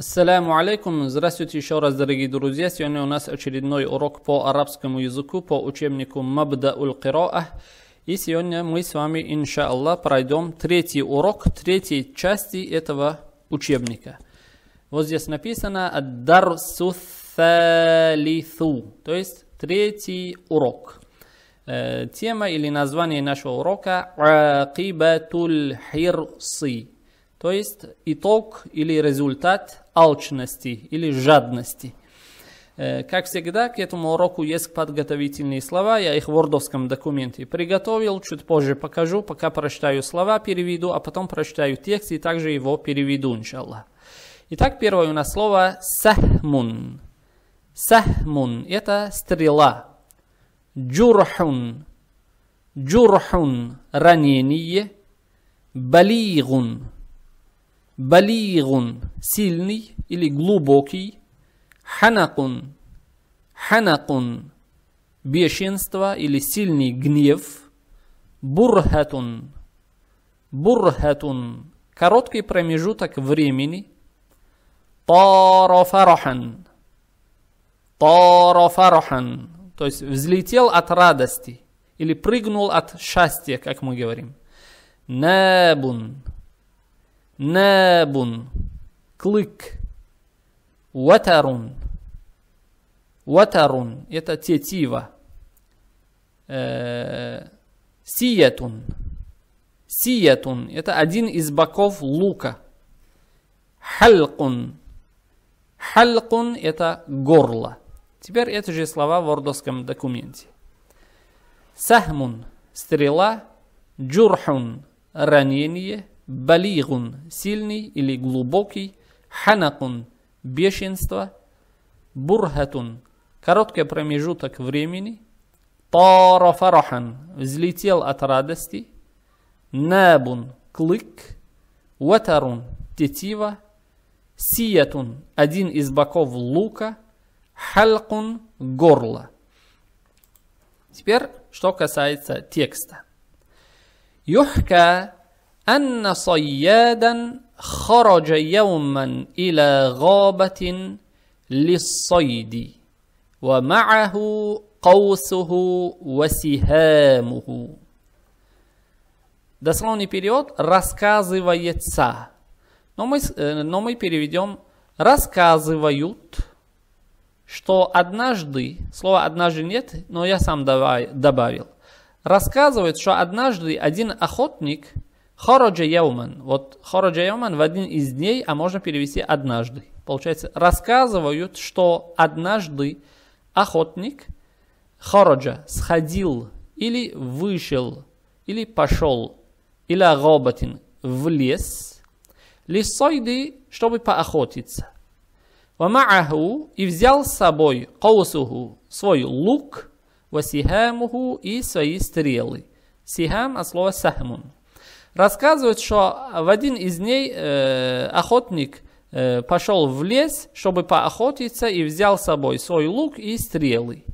Ассаламу алейкум. Здравствуйте еще раз, дорогие друзья. Сегодня у нас очередной урок по арабскому языку, по учебнику Мабда уль -Кира'а. И сегодня мы с вами, иншаллах, пройдем третий урок, третьей части этого учебника. Вот здесь написано «Аддарсу талиту», то есть третий урок. Э, тема или название нашего урока «Акибатуль хирси», то есть итог или результат алчности или жадности. Э, как всегда, к этому уроку есть подготовительные слова, я их в вордовском документе приготовил, чуть позже покажу, пока прочитаю слова, переведу, а потом прочитаю текст и также его переведу, иншаллах. Итак, первое у нас слово «сахмун». «Сахмун» – это стрела. «Джурхун» – «джурхун» – ранение. «Балигун» Балигун – сильный или глубокий. Ханакун – ханакун – бешенство или сильный гнев. Бурхатун – бурхатун – короткий промежуток времени. Тарафарахан – тарафарахан – то есть взлетел от радости или прыгнул от счастья, как мы говорим. Набун – набун, клык, ватарун. Ватарун – это тетива. Э, сиятун. Сиятун – это один из боков лука. Халкун. Халкун – это горло. Теперь это же слова в ордовском документе. Сахмун – стрела. Джурхун – ранение балигун – сильный или глубокий, ханакун – бешенство, бурхатун – короткий промежуток времени, тара взлетел от радости, набун – клык, ватарун – тетива, сиятун – один из боков лука, халкун – горло. Теперь, что касается текста. Юхка أن صيادا خرج يوما إلى غابة للصيد ومعه قوسه وسهامه Дословный перевод «рассказывается». Но мы, э, но мы переведем «рассказывают», что однажды, слова «однажды» нет, но я сам добавил, рассказывает, что однажды один охотник – Хороджа Яумен, Вот хороджа Яумен в один из дней, а можно перевести однажды. Получается, рассказывают, что однажды охотник хороджа сходил или вышел, или пошел, или роботин в лес, лисойды, чтобы поохотиться. Вамааху и взял с собой каусуху, свой лук, васихамуху и свои стрелы. Сихам от слова сахмун, рассказывает, что в один из дней э, охотник э, пошел в лес, чтобы поохотиться, и взял с собой свой лук и стрелы.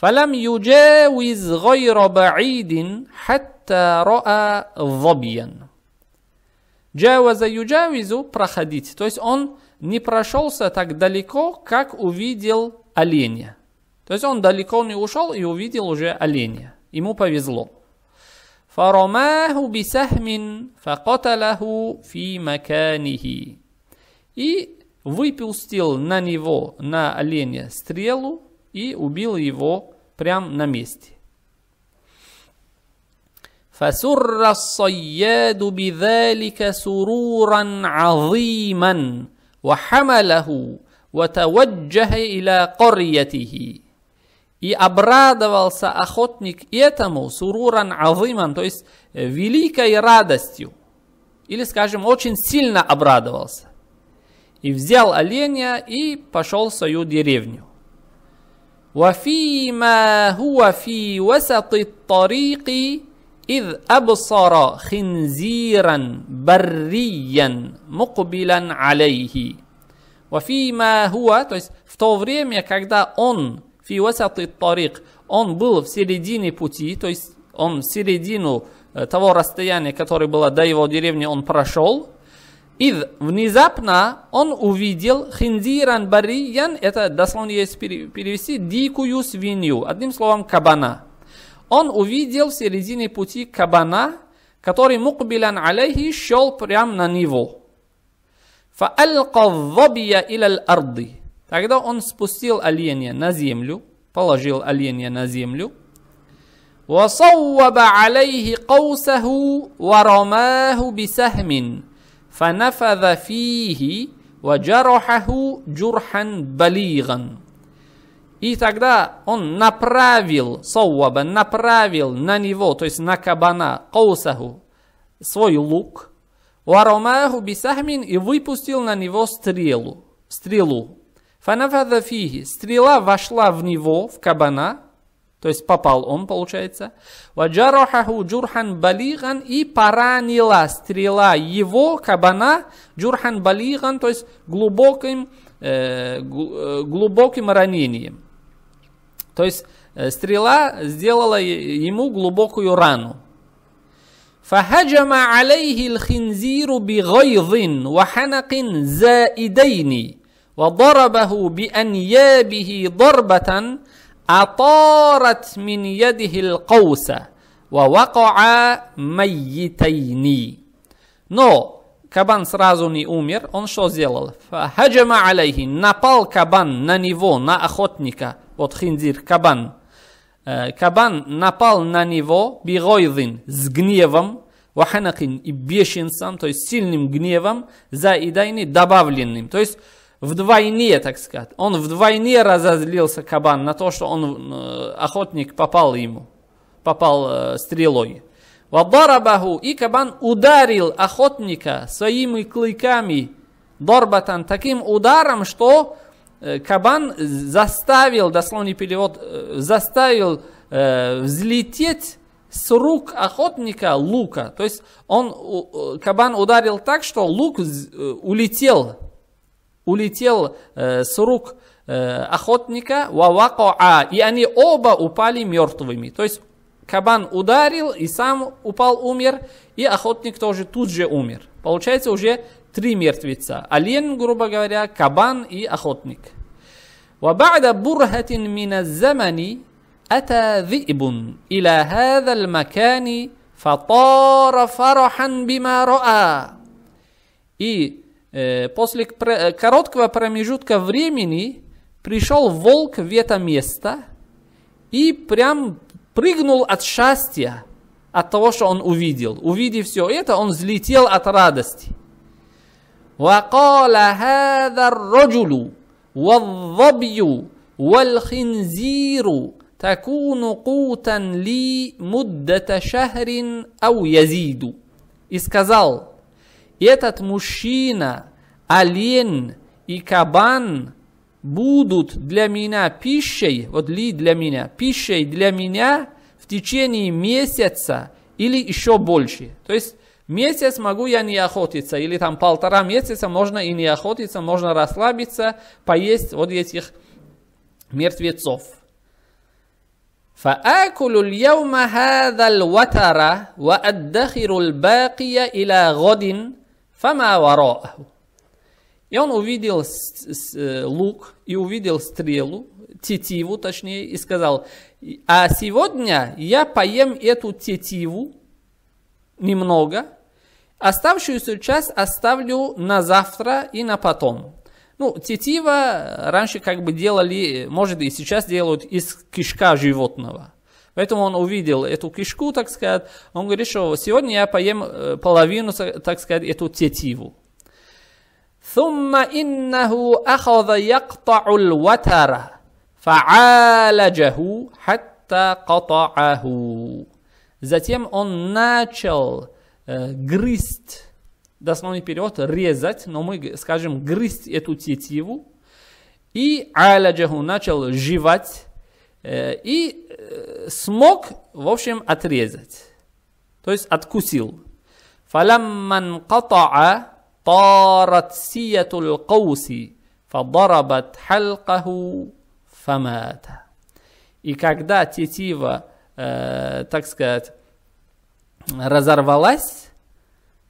فلم يجاوز غير بعيد حتى رأى ظبيا جاوز يجاوز проходить то есть он не прошелся так далеко как увидел оленя то есть он далеко не ушел и увидел уже оленя ему повезло فرماه بسهم فقتله في مكانه и выпустил на него, на оленя, стрелу и убил его прямо на месте. فسر الصياد بذلك سرورا عظيما وحمله وتوجه إلى قريته И обрадовался охотник этому суруран авыман, то есть э, великой радостью. Или, скажем, очень сильно обрадовался. И взял оленя и пошел в свою деревню. وفيما هو في وسط الطريق إذ أبصر خنزيرا بريا مقبلا عليه. وفيما هو, то есть в то время, когда он фи васаты тарик. Он был в середине пути, то есть он в середину э, того расстояния, которое было до его деревни, он прошел. И внезапно он увидел хиндиран бариян, это дословно есть перевести, дикую свинью, одним словом кабана. Он увидел в середине пути кабана, который мукбилян алейхи шел прямо на него. فألقى الظبي إلى الأرض Тогда он спустил оленя на землю, положил оленя на землю. وصوب عليه قوسه ورماه بسهم فنفذ فيه وجرحه جرحا بليغا И тогда он направил, Сауаба направил на него, то есть на кабана, Каусаху, свой лук, Варомаху бисахмин и выпустил на него стрелу, стрелу. Фанафада фиги. Стрела вошла в него, в кабана, то есть попал он, получается. Ваджарахаху джурхан балиган и поранила стрела его, кабана, джурхан балиган, то есть глубоким, э, э глубоким ранением. То есть э, стрела сделала ему глубокую рану. فهجم عليه الخنزير بغيظ وحنق زائدين وضربه بأنيابه ضربة أطارت من يده القوس ووقع ميتين Но кабан сразу не умер, он что сделал? Хаджама алейхи, напал кабан на него, на охотника, вот хиндир, кабан. Кабан напал на него, бигойдин, с гневом, ваханакин и бешенцем, то есть сильным гневом, за идайни добавленным. То есть вдвойне, так сказать, он вдвойне разозлился кабан на то, что он, э, охотник, попал ему, попал э, стрелой. Вадарабаху, и кабан ударил охотника своими клыками, дорбатан, таким ударом, что э, кабан заставил, дословный перевод, э, заставил э, взлететь с рук охотника лука. То есть он, кабан ударил так, что лук улетел улетел э, с рук э, охотника, вавакоа, и они оба упали мертвыми. То есть кабан ударил и сам упал, умер, и охотник тоже тут же умер. Получается уже три мертвеца. Олень, грубо говоря, кабан и охотник. وبعد برهة من الزمن أتى зибун إلى هذا المكان فطار فرحا بما رأى. И Э, после э, короткого промежутка времени пришел волк в это место и прям прыгнул от счастья, от того, что он увидел. Увидев все это, он взлетел от радости. وقال هذا الرجل والظبي والخنزير تكون قوتا لي مدة شهر أو يزيد. И сказал этот мужчина, олень и кабан будут для меня пищей, вот ли для меня, пищей для меня в течение месяца или еще больше. То есть месяц могу я не охотиться, или там полтора месяца можно и не охотиться, можно расслабиться, поесть вот этих мертвецов. فأكل اليوم هذا الوتر وأدخر الباقي إلى غد Фама И он увидел э, лук и увидел стрелу, тетиву точнее, и сказал, а сегодня я поем эту тетиву немного, оставшуюся часть оставлю на завтра и на потом. Ну, тетива раньше как бы делали, может и сейчас делают из кишка животного – Поэтому он увидел эту кишку, так сказать, он говорит, что сегодня я поем э, половину, так сказать, эту тетиву. ثم إنه أخذ يقطع الوتر فعالجه حتى قطعه Затем он начал э, грызть, дословный перевод, резать, но мы скажем грызть эту тетиву. И аляджаху начал жевать Э, и э, смог, в общем, отрезать. То есть откусил. فَلَمَّنْ قَطَعَ طَارَتْ سِيَةُ الْقَوْسِ فَضَرَبَتْ حَلْقَهُ فَمَاتَ И когда тетива, э, так сказать, разорвалась,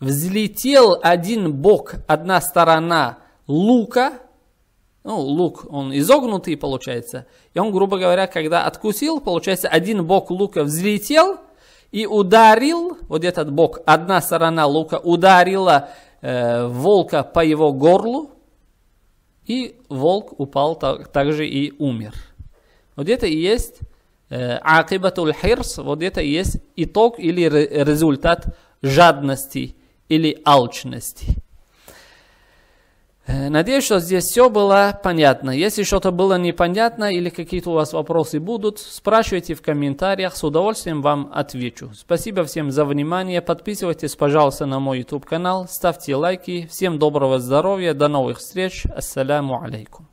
взлетел один бок, одна сторона лука – ну, лук, он изогнутый получается. И он, грубо говоря, когда откусил, получается, один бок лука взлетел и ударил, вот этот бок, одна сторона лука ударила э, волка по его горлу, и волк упал так, также и умер. Вот это и есть э, хирс, вот это и есть итог или результат жадности или алчности. Э, надеюсь, что здесь все было понятно. Если что-то было непонятно или какие-то у вас вопросы будут, спрашивайте в комментариях, с удовольствием вам отвечу. Спасибо всем за внимание, подписывайтесь, пожалуйста, на мой YouTube канал, ставьте лайки. Всем доброго здоровья, до новых встреч, ассаляму алейкум.